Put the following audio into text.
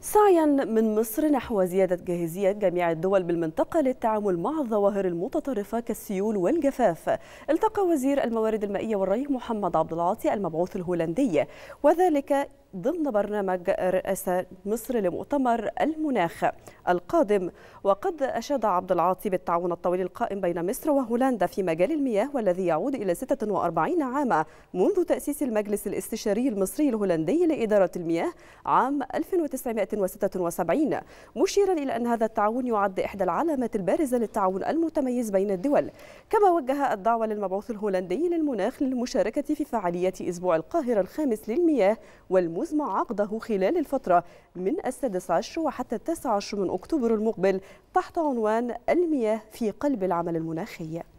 سعيا من مصر نحو زيادة جاهزية جميع الدول بالمنطقة للتعامل مع الظواهر المتطرفة كالسيول والجفاف التقى وزير الموارد المائية والري محمد عبد العاطي المبعوث الهولندي وذلك ضمن برنامج رئاسة مصر لمؤتمر المناخ القادم وقد أشاد عبد العاطي بالتعاون الطويل القائم بين مصر وهولندا في مجال المياه والذي يعود إلى 46 عاما منذ تأسيس المجلس الاستشاري المصري الهولندي لإدارة المياه عام 1976 مشيرا إلى أن هذا التعاون يعد إحدى العلامات البارزة للتعاون المتميز بين الدول كما وجه الدعوة للمبعوث الهولندي للمناخ للمشاركة في فعاليات أسبوع القاهرة الخامس للمياه والمناخ تموز مع عقده خلال الفترة من السادس عشر وحتى التاسع عشر من أكتوبر المقبل تحت عنوان المياه في قلب العمل المناخي